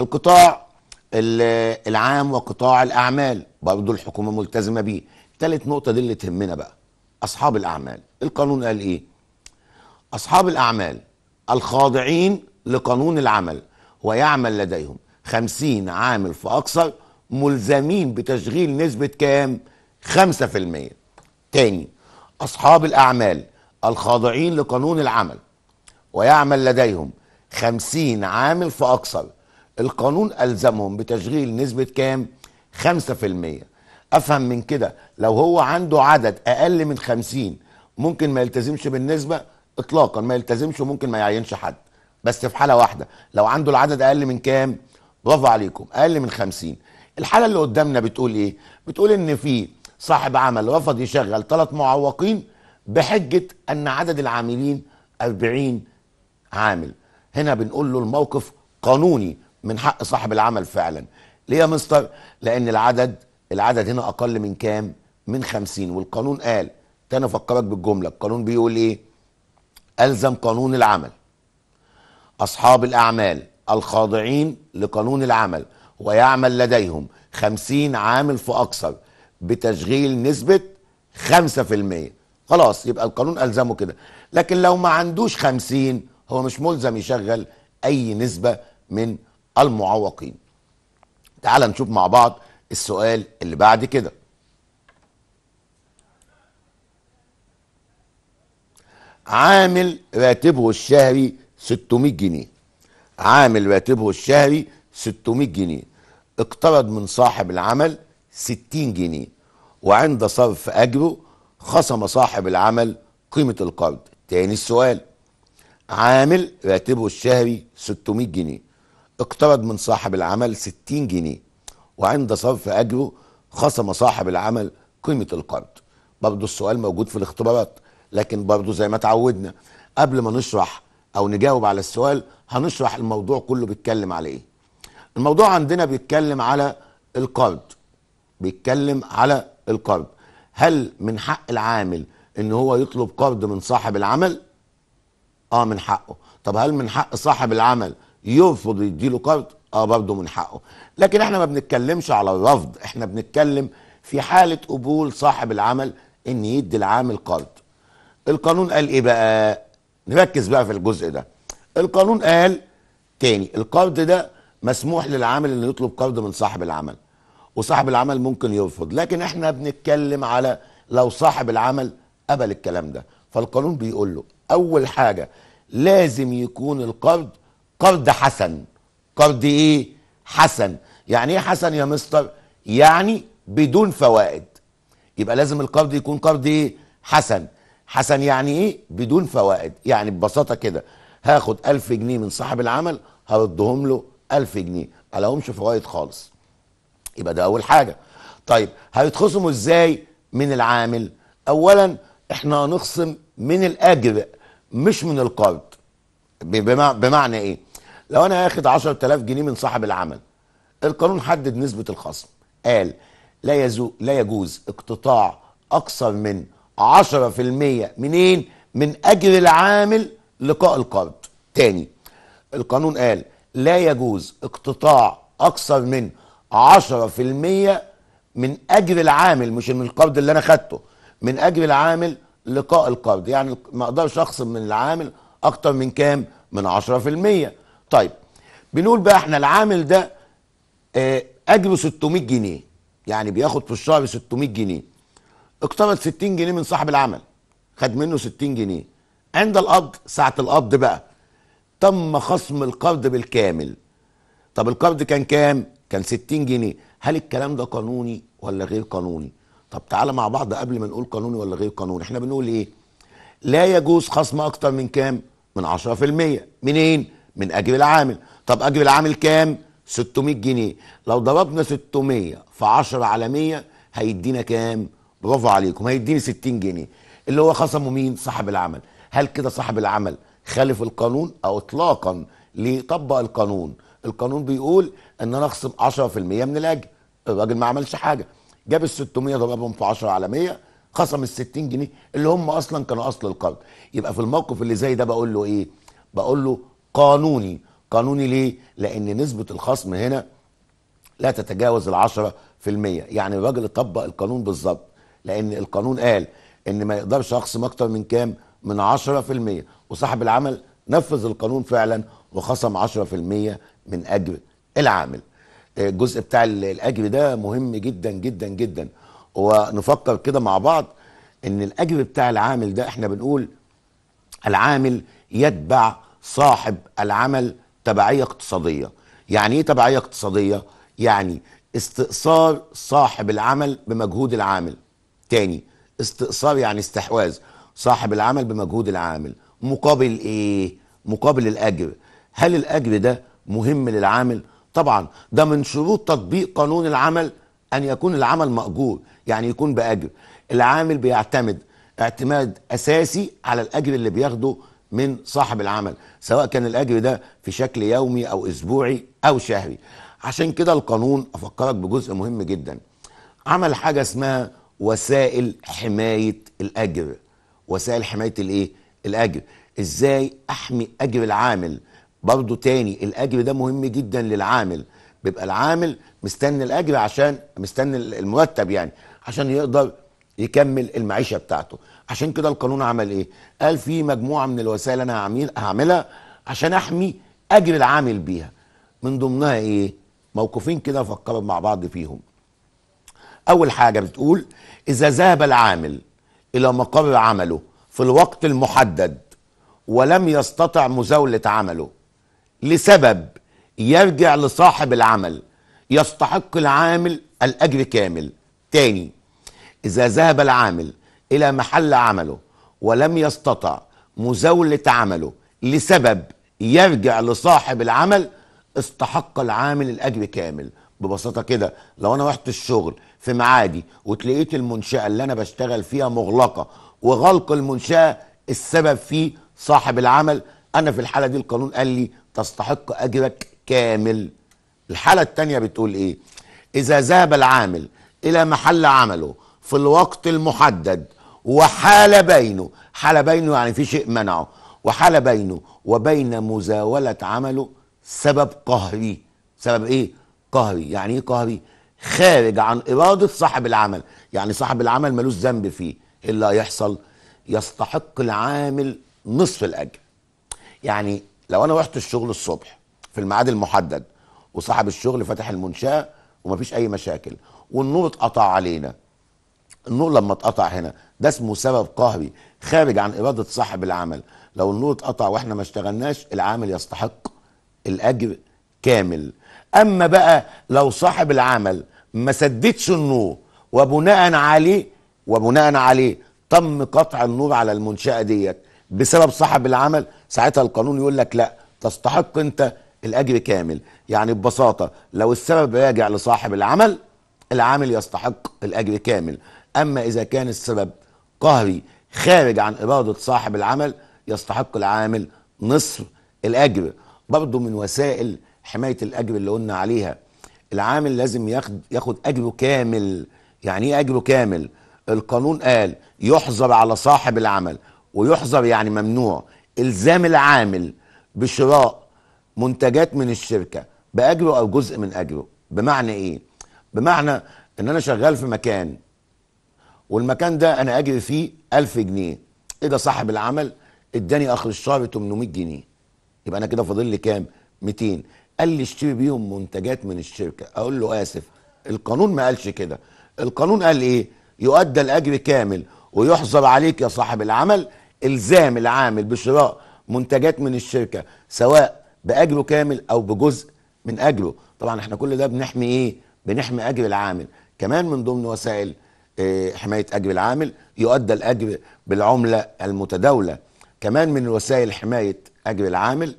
القطاع العام وقطاع الاعمال برضه الحكومه ملتزمه بيه ثالث نقطه دي اللي تهمنا بقى اصحاب الاعمال القانون قال ايه اصحاب الاعمال الخاضعين لقانون العمل ويعمل لديهم خمسين عامل فاكثر ملزمين بتشغيل نسبه كام 5% تاني أصحاب الأعمال الخاضعين لقانون العمل ويعمل لديهم 50 عامل فأكثر القانون ألزمهم بتشغيل نسبة كام؟ 5% أفهم من كده لو هو عنده عدد أقل من 50 ممكن ما يلتزمش بالنسبة إطلاقا ما يلتزمش وممكن ما يعينش حد بس في حالة واحدة لو عنده العدد أقل من كام؟ برافو عليكم أقل من 50 الحالة اللي قدامنا بتقول إيه؟ بتقول إن في صاحب عمل رفض يشغل ثلاث معوقين بحجة أن عدد العاملين 40 عامل هنا بنقول له الموقف قانوني من حق صاحب العمل فعلا ليه يا مستر لأن العدد العدد هنا أقل من كام من 50 والقانون قال تاني أفكرك بالجملة القانون بيقول إيه ألزم قانون العمل أصحاب الأعمال الخاضعين لقانون العمل ويعمل لديهم خمسين عامل فأكثر بتشغيل نسبه 5% خلاص يبقى القانون الزمه كده لكن لو ما عندوش 50 هو مش ملزم يشغل اي نسبه من المعوقين تعال نشوف مع بعض السؤال اللي بعد كده عامل راتبه الشهري 600 جنيه عامل راتبه الشهري 600 جنيه اقترض من صاحب العمل 60 جنيه وعند صرف أجره خصم صاحب العمل قيمة القرض تاني السؤال عامل راتبه الشهري 600 جنيه اقترض من صاحب العمل 60 جنيه وعند صرف أجره خصم صاحب العمل قيمة القرض برضه السؤال موجود في الاختبارات لكن برضه زي ما تعودنا قبل ما نشرح أو نجاوب على السؤال هنشرح الموضوع كله بيتكلم على إيه الموضوع عندنا بيتكلم على القرض بيتكلم على القرض هل من حق العامل ان هو يطلب قرض من صاحب العمل اه من حقه طب هل من حق صاحب العمل يرفض يديله قرض اه برضه من حقه لكن احنا ما بنتكلمش على الرفض احنا بنتكلم في حاله قبول صاحب العمل ان يدي العامل قرض القانون قال ايه بقى نركز بقى في الجزء ده القانون قال تاني القرض ده مسموح للعامل انه يطلب قرض من صاحب العمل وصاحب العمل ممكن يرفض لكن احنا بنتكلم على لو صاحب العمل قبل الكلام ده فالقانون بيقول له اول حاجه لازم يكون القرض قرض حسن قرض ايه حسن يعني ايه حسن يا مستر يعني بدون فوائد يبقى لازم القرض يكون قرض ايه حسن حسن يعني ايه بدون فوائد يعني ببساطه كده هاخد ألف جنيه من صاحب العمل هردهم له ألف جنيه ما لهمش فوائد خالص يبقى ده اول حاجه طيب هيتخصموا ازاي من العامل اولا احنا هنخصم من الاجر مش من القرض بمعنى ايه لو انا هاخد 10000 جنيه من صاحب العمل القانون حدد نسبه الخصم قال لا يزو لا يجوز اقتطاع اكثر من 10% منين من اجر العامل لقاء القرض تاني القانون قال لا يجوز اقتطاع اكثر من 10% من اجر العامل مش من القرض اللي انا خدته من اجر العامل لقاء القرض يعني ما اقدرش اخصم من العامل اكتر من كام من 10% طيب بنقول بقى احنا العامل ده آه، اجره 600 جنيه يعني بياخد في الشهر 600 جنيه اقترض 60 جنيه من صاحب العمل خد منه 60 جنيه عند القبض ساعه القبض بقى تم خصم القرض بالكامل طب القرض كان كام كان 60 جنيه هل الكلام ده قانوني ولا غير قانوني طب تعالى مع بعض قبل ما نقول قانوني ولا غير قانوني احنا بنقول ايه لا يجوز خصم اكتر من كام من 10% منين من اجر العامل طب اجر العامل كام 600 جنيه لو ضربنا 600 في 10 على 100 هيدينا كام برافو عليكم هيديني 60 جنيه اللي هو خصمه مين صاحب العمل هل كده صاحب العمل خالف القانون او اطلاقا ليه طبق القانون القانون بيقول ان انا اخصم 10% من الاجر الراجل ما عملش حاجه جاب ال 600 ضربهم في 10 على 100 خصم ال 60 جنيه اللي هم اصلا كانوا اصل القرض يبقى في الموقف اللي زي ده بقول له ايه بقول له قانوني قانوني ليه لان نسبه الخصم هنا لا تتجاوز ال 10% يعني الراجل طبق القانون بالظبط لان القانون قال ان ما يقدرش اخصم اكتر من كام من 10% وصاحب العمل نفذ القانون فعلا وخصم 10% من اجر العامل آه، الجزء بتاع الاجر ده مهم جدا جدا جدا ونفكر كده مع بعض ان الاجر بتاع العامل ده احنا بنقول العامل يتبع صاحب العمل تبعيه اقتصاديه يعني ايه تبعيه اقتصاديه يعني استئصار صاحب العمل بمجهود العامل تاني استئصار يعني استحواذ صاحب العمل بمجهود العامل مقابل ايه مقابل الاجر هل الاجر ده مهم للعامل طبعا ده من شروط تطبيق قانون العمل أن يكون العمل مأجور يعني يكون بأجر العامل بيعتمد اعتماد أساسي على الأجر اللي بياخده من صاحب العمل سواء كان الأجر ده في شكل يومي أو أسبوعي أو شهري عشان كده القانون أفكرك بجزء مهم جدا عمل حاجة اسمها وسائل حماية الأجر وسائل حماية الإيه؟ الأجر إزاي أحمي أجر العامل برضو تاني الاجر ده مهم جدا للعامل بيبقى العامل مستني الاجر عشان مستني المرتب يعني عشان يقدر يكمل المعيشه بتاعته عشان كده القانون عمل ايه قال في مجموعه من الوسائل انا هعمل هعملها عشان احمي اجر العامل بيها من ضمنها ايه موقفين كده فكروا مع بعض فيهم اول حاجه بتقول اذا ذهب العامل الى مقر عمله في الوقت المحدد ولم يستطع مزاوله عمله لسبب يرجع لصاحب العمل يستحق العامل الأجر كامل تاني إذا ذهب العامل إلى محل عمله ولم يستطع مزاولة عمله لسبب يرجع لصاحب العمل استحق العامل الأجر كامل ببساطة كده لو أنا رحت الشغل في معادي وتلاقيت المنشأة اللي أنا بشتغل فيها مغلقة وغلق المنشأة السبب فيه صاحب العمل أنا في الحالة دي القانون قال لي تستحق أجرك كامل الحالة الثانيه بتقول إيه إذا ذهب العامل إلى محل عمله في الوقت المحدد وحال بينه حال بينه يعني في شيء منعه وحال بينه وبين مزاولة عمله سبب قهري سبب إيه قهري يعني إيه قهري خارج عن إرادة صاحب العمل يعني صاحب العمل ملوش ذنب فيه إيه اللي هيحصل يستحق العامل نصف الأجر يعني لو انا رحت الشغل الصبح في الميعاد المحدد وصاحب الشغل فتح المنشاه ومفيش اي مشاكل والنور اتقطع علينا النور لما اتقطع هنا ده اسمه سبب قهري خارج عن اراده صاحب العمل لو النور اتقطع واحنا ما اشتغلناش العامل يستحق الاجر كامل اما بقى لو صاحب العمل ما سددش النور وبناء عليه وبناء عليه تم قطع النور على المنشاه ديت بسبب صاحب العمل ساعتها القانون يقول لك لا تستحق انت الاجر كامل يعني ببساطه لو السبب راجع لصاحب العمل العامل يستحق الاجر كامل اما اذا كان السبب قهري خارج عن اراده صاحب العمل يستحق العامل نصف الاجر برضه من وسائل حمايه الاجر اللي قلنا عليها العامل لازم ياخد ياخد اجره كامل يعني ايه اجره كامل القانون قال يحظر على صاحب العمل ويحظر يعني ممنوع الزام العامل بشراء منتجات من الشركه باجره او جزء من اجره بمعنى ايه بمعنى ان انا شغال في مكان والمكان ده انا اجري فيه 1000 جنيه ايه ده صاحب العمل اداني اخر الشهر 800 جنيه يبقى انا كده فاضل لي كام 200 قال لي اشتري بيهم منتجات من الشركه اقول له اسف القانون ما قالش كده القانون قال ايه يؤدى الاجر كامل ويحظر عليك يا صاحب العمل الزام العامل بشراء منتجات من الشركه سواء باجره كامل او بجزء من اجره طبعا احنا كل ده بنحمي ايه بنحمي اجر العامل كمان من ضمن وسائل آه، حمايه اجر العامل يؤدى الاجر بالعمله المتداوله كمان من وسائل حمايه اجر العامل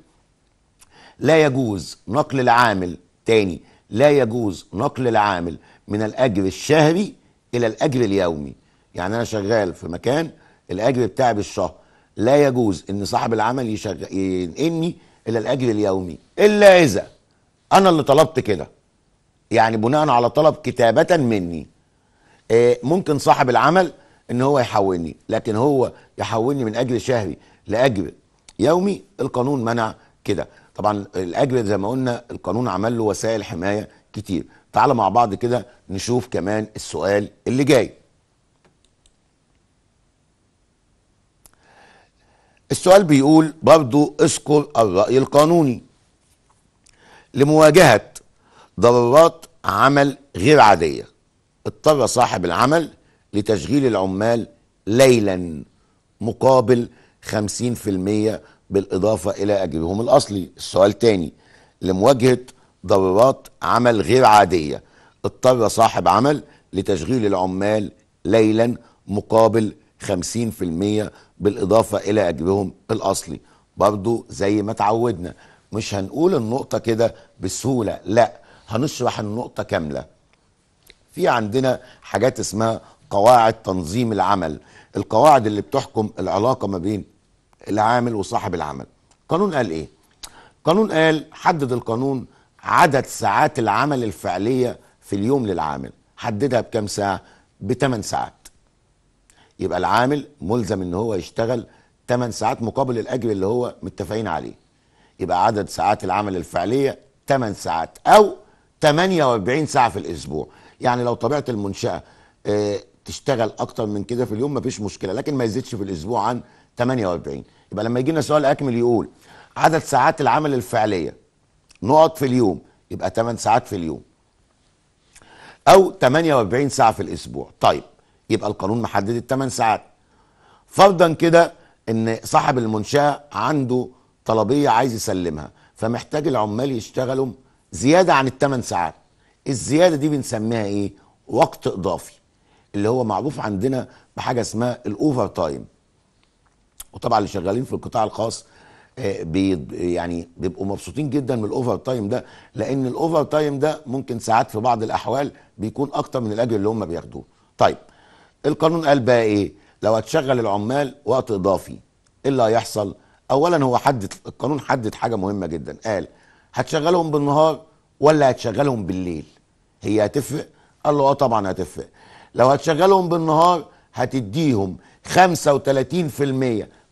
لا يجوز نقل العامل تاني لا يجوز نقل العامل من الاجر الشهري الى الاجر اليومي يعني انا شغال في مكان الاجر بتاعي بالشهر لا يجوز ان صاحب العمل يشغل ينقلني الى الاجر اليومي الا اذا انا اللي طلبت كده يعني بناء على طلب كتابه مني آه، ممكن صاحب العمل ان هو يحولني لكن هو يحولني من اجر شهري لاجر يومي القانون منع كده طبعا الاجر زي ما قلنا القانون عمل له وسائل حمايه كتير تعال مع بعض كده نشوف كمان السؤال اللي جاي السؤال بيقول برضو اذكر الرأي القانوني لمواجهة ضرورات عمل غير عادية اضطر صاحب العمل لتشغيل العمال ليلا مقابل 50% بالإضافة إلى أجرهم الأصلي السؤال تاني لمواجهة ضرورات عمل غير عادية اضطر صاحب عمل لتشغيل العمال ليلا مقابل 50% بالإضافة إلى أجرهم الأصلي برضو زي ما تعودنا مش هنقول النقطة كده بسهولة لا هنشرح النقطة كاملة في عندنا حاجات اسمها قواعد تنظيم العمل القواعد اللي بتحكم العلاقة ما بين العامل وصاحب العمل قانون قال ايه قانون قال حدد القانون عدد ساعات العمل الفعلية في اليوم للعامل حددها بكام ساعة بثمان ساعات يبقى العامل ملزم ان هو يشتغل 8 ساعات مقابل الاجر اللي هو متفقين عليه يبقى عدد ساعات العمل الفعليه 8 ساعات او 48 ساعه في الاسبوع يعني لو طبيعه المنشاه اه تشتغل اكتر من كده في اليوم مفيش مشكله لكن ما يزيدش في الاسبوع عن 48 يبقى لما يجي لنا سؤال اكمل يقول عدد ساعات العمل الفعليه نقط في اليوم يبقى 8 ساعات في اليوم او 48 ساعه في الاسبوع طيب يبقى القانون محدد الثمان ساعات فرضا كده ان صاحب المنشاه عنده طلبيه عايز يسلمها فمحتاج العمال يشتغلوا زياده عن الثمان ساعات الزياده دي بنسميها ايه وقت اضافي اللي هو معروف عندنا بحاجه اسمها الاوفر تايم وطبعا اللي شغالين في القطاع الخاص آه، بي يعني بيبقوا مبسوطين جدا من الاوفر تايم ده لان الاوفر تايم ده ممكن ساعات في بعض الاحوال بيكون اكتر من الاجر اللي هم بياخدوه طيب القانون قال بقى ايه لو هتشغل العمال وقت اضافي ايه اللي هيحصل اولا هو حدد القانون حدد حاجه مهمه جدا قال هتشغلهم بالنهار ولا هتشغلهم بالليل هي هتفرق قال له اه طبعا هتفرق لو هتشغلهم بالنهار هتديهم 35%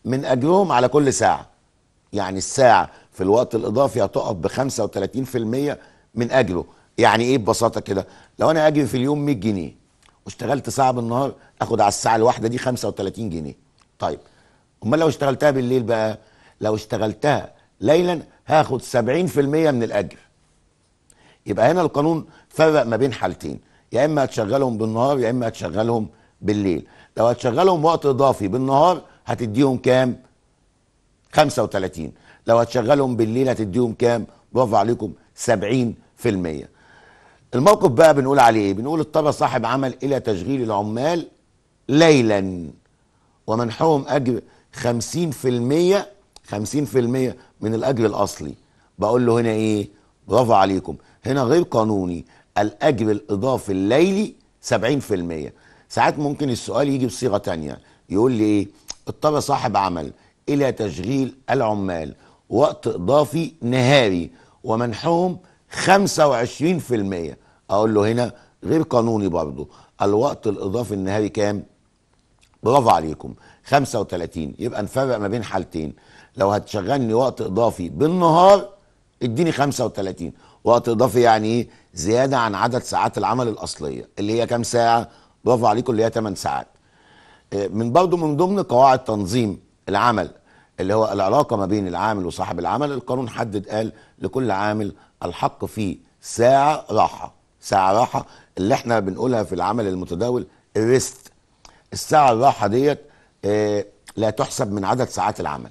من اجرهم على كل ساعه يعني الساعه في الوقت الاضافي هتقف ب 35% من اجره يعني ايه ببساطه كده لو انا اجري في اليوم 100 جنيه واشتغلت ساعه بالنهار اخد على الساعه الواحده دي 35 جنيه طيب امال لو اشتغلتها بالليل بقى لو اشتغلتها ليلا هاخد 70% من الاجر يبقى هنا القانون فرق ما بين حالتين يا اما هتشغلهم بالنهار يا اما هتشغلهم بالليل لو هتشغلهم وقت اضافي بالنهار هتديهم كام 35 لو هتشغلهم بالليل هتديهم كام برافو عليكم 70% الموقف بقى بنقول عليه ايه بنقول اضطر صاحب عمل الى تشغيل العمال ليلا ومنحهم اجر 50% 50% من الاجر الاصلي بقول له هنا ايه برافو عليكم هنا غير قانوني الاجر الاضافي الليلي 70% ساعات ممكن السؤال يجي بصيغه تانية يقول لي ايه اضطر صاحب عمل الى تشغيل العمال وقت اضافي نهاري ومنحهم 25% اقول له هنا غير قانوني برضه الوقت الاضافي النهاري كام برافو عليكم 35 يبقى نفرق ما بين حالتين لو هتشغلني وقت اضافي بالنهار اديني 35 وقت اضافي يعني ايه زياده عن عدد ساعات العمل الاصليه اللي هي كام ساعه برافو عليكم اللي هي 8 ساعات آه، من برضه من ضمن قواعد تنظيم العمل اللي هو العلاقه ما بين العامل وصاحب العمل القانون حدد قال لكل عامل الحق في ساعه راحه ساعه راحه اللي احنا بنقولها في العمل المتداول الريست الساعه الراحه ديت آه، لا تحسب من عدد ساعات العمل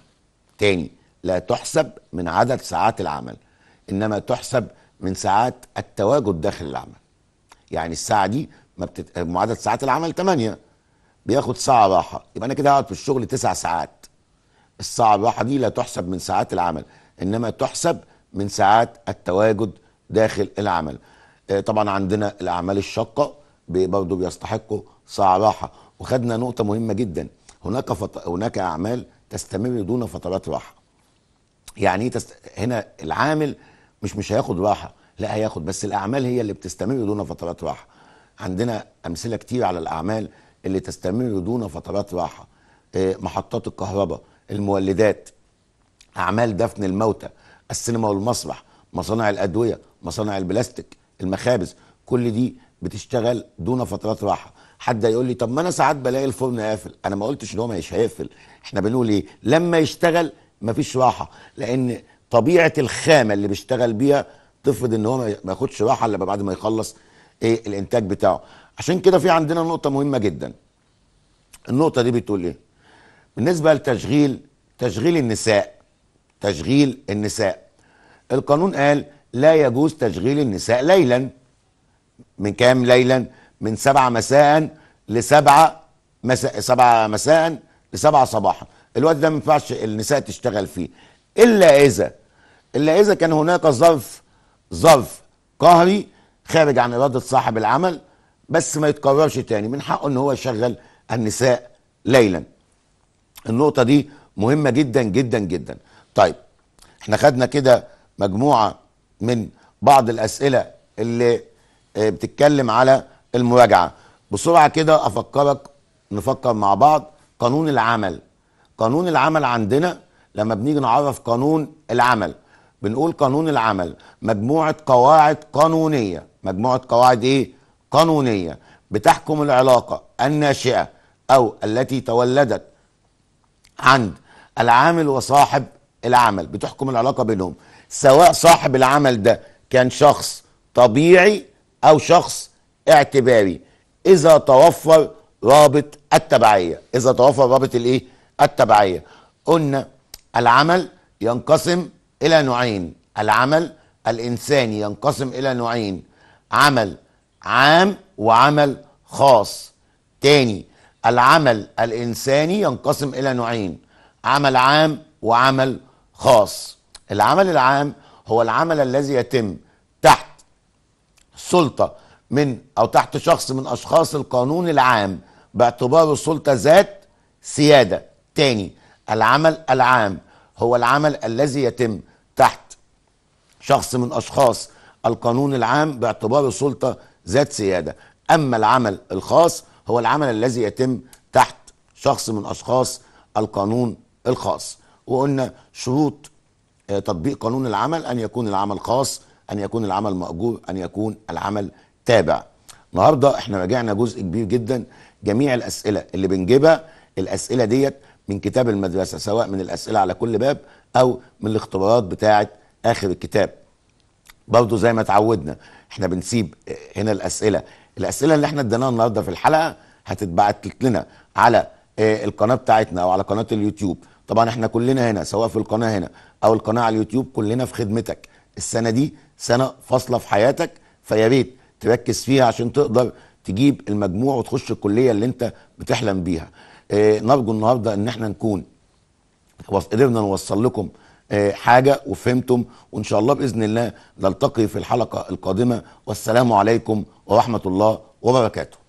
تاني لا تحسب من عدد ساعات العمل انما تحسب من ساعات التواجد داخل العمل يعني الساعه دي ما بتت... آه، معدل ساعات العمل 8 بياخد ساعه راحه يبقى انا كده هقعد في الشغل 9 ساعات الساعه الراحه دي لا تحسب من ساعات العمل انما تحسب من ساعات التواجد داخل العمل آه، طبعا عندنا الاعمال الشاقه برضه بيستحقوا ساعه راحه وخدنا نقطه مهمه جدا هناك فط... هناك اعمال تستمر دون فترات راحه يعني تست... هنا العامل مش مش هياخد راحه لا هياخد بس الاعمال هي اللي بتستمر دون فترات راحه عندنا امثله كتير على الاعمال اللي تستمر دون فترات راحه آه، محطات الكهرباء المولدات اعمال دفن الموتى السينما والمسرح مصانع الادويه مصانع البلاستيك المخابز كل دي بتشتغل دون فترات راحه حد يقول لي طب ما انا ساعات بلاقي الفرن قافل انا ما قلتش ان هو مش هيقفل احنا بنقول ايه لما يشتغل مفيش راحه لان طبيعه الخامه اللي بيشتغل بيها تفرض ان هو ما ياخدش راحه الا بعد ما يخلص ايه الانتاج بتاعه عشان كده في عندنا نقطه مهمه جدا النقطه دي بتقول ايه بالنسبه لتشغيل تشغيل النساء تشغيل النساء القانون قال لا يجوز تشغيل النساء ليلا من كام ليلا من سبعة مساء لسبعة مساء سبعة مساء لسبعة صباحا الوقت ده ما ينفعش النساء تشتغل فيه إلا إذا إلا إذا كان هناك ظرف ظرف قهري خارج عن إرادة صاحب العمل بس ما يتكررش تاني من حقه إن هو يشغل النساء ليلا النقطة دي مهمة جدا جدا جدا طيب احنا خدنا كده مجموعة من بعض الاسئله اللي آه، بتتكلم على المراجعه بسرعه كده افكرك نفكر مع بعض قانون العمل قانون العمل عندنا لما بنيجي نعرف قانون العمل بنقول قانون العمل مجموعه قواعد قانونيه مجموعه قواعد ايه قانونيه بتحكم العلاقه الناشئه او التي تولدت عند العامل وصاحب العمل بتحكم العلاقه بينهم سواء صاحب العمل ده كان شخص طبيعي او شخص اعتباري اذا توفر رابط التبعيه اذا توفر رابط الايه التبعيه قلنا العمل ينقسم الى نوعين العمل الانساني ينقسم الى نوعين عمل عام وعمل خاص تاني العمل الانساني ينقسم الى نوعين عمل عام وعمل خاص العمل العام هو العمل الذي يتم تحت سلطة من أو تحت شخص من أشخاص القانون العام باعتباره السلطة ذات سيادة تاني العمل العام هو العمل الذي يتم تحت شخص من أشخاص القانون العام باعتباره سلطة ذات سيادة أما العمل الخاص هو العمل الذي يتم تحت شخص من أشخاص القانون الخاص وقلنا شروط آه، تطبيق قانون العمل ان يكون العمل خاص ان يكون العمل مأجور ان يكون العمل تابع النهارده احنا راجعنا جزء كبير جدا جميع الاسئله اللي بنجيبها الاسئله ديت من كتاب المدرسه سواء من الاسئله على كل باب او من الاختبارات بتاعه اخر الكتاب برضه زي ما اتعودنا احنا بنسيب آه، هنا الاسئله الاسئله اللي احنا اديناها النهارده في الحلقه هتتبعت لنا على آه، القناه بتاعتنا او على قناه اليوتيوب طبعا احنا كلنا هنا سواء في القناه هنا او القناه على اليوتيوب كلنا في خدمتك السنه دي سنه فاصله في حياتك فيا ريت تركز فيها عشان تقدر تجيب المجموع وتخش الكليه اللي انت بتحلم بيها اه نرجو النهارده ان احنا نكون قدرنا نوصل لكم اه حاجه وفهمتم وان شاء الله باذن الله نلتقي في الحلقه القادمه والسلام عليكم ورحمه الله وبركاته